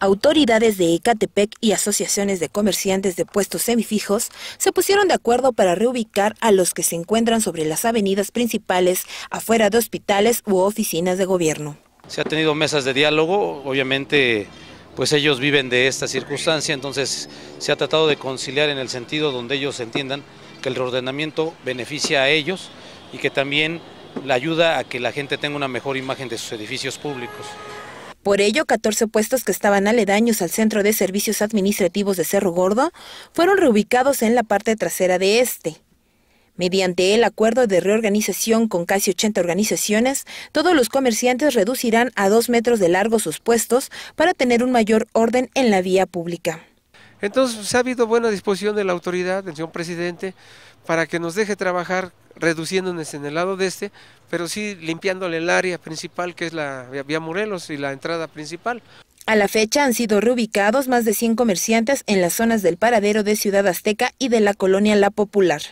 Autoridades de Ecatepec y asociaciones de comerciantes de puestos semifijos se pusieron de acuerdo para reubicar a los que se encuentran sobre las avenidas principales, afuera de hospitales u oficinas de gobierno. Se ha tenido mesas de diálogo, obviamente pues ellos viven de esta circunstancia, entonces se ha tratado de conciliar en el sentido donde ellos entiendan que el reordenamiento beneficia a ellos y que también la ayuda a que la gente tenga una mejor imagen de sus edificios públicos. Por ello, 14 puestos que estaban aledaños al Centro de Servicios Administrativos de Cerro Gordo fueron reubicados en la parte trasera de este. Mediante el acuerdo de reorganización con casi 80 organizaciones, todos los comerciantes reducirán a dos metros de largo sus puestos para tener un mayor orden en la vía pública. Entonces, ha habido buena disposición de la autoridad, del señor presidente, para que nos deje trabajar reduciéndonos en el lado de este, pero sí limpiándole el área principal que es la vía Morelos y la entrada principal. A la fecha han sido reubicados más de 100 comerciantes en las zonas del paradero de Ciudad Azteca y de la colonia La Popular.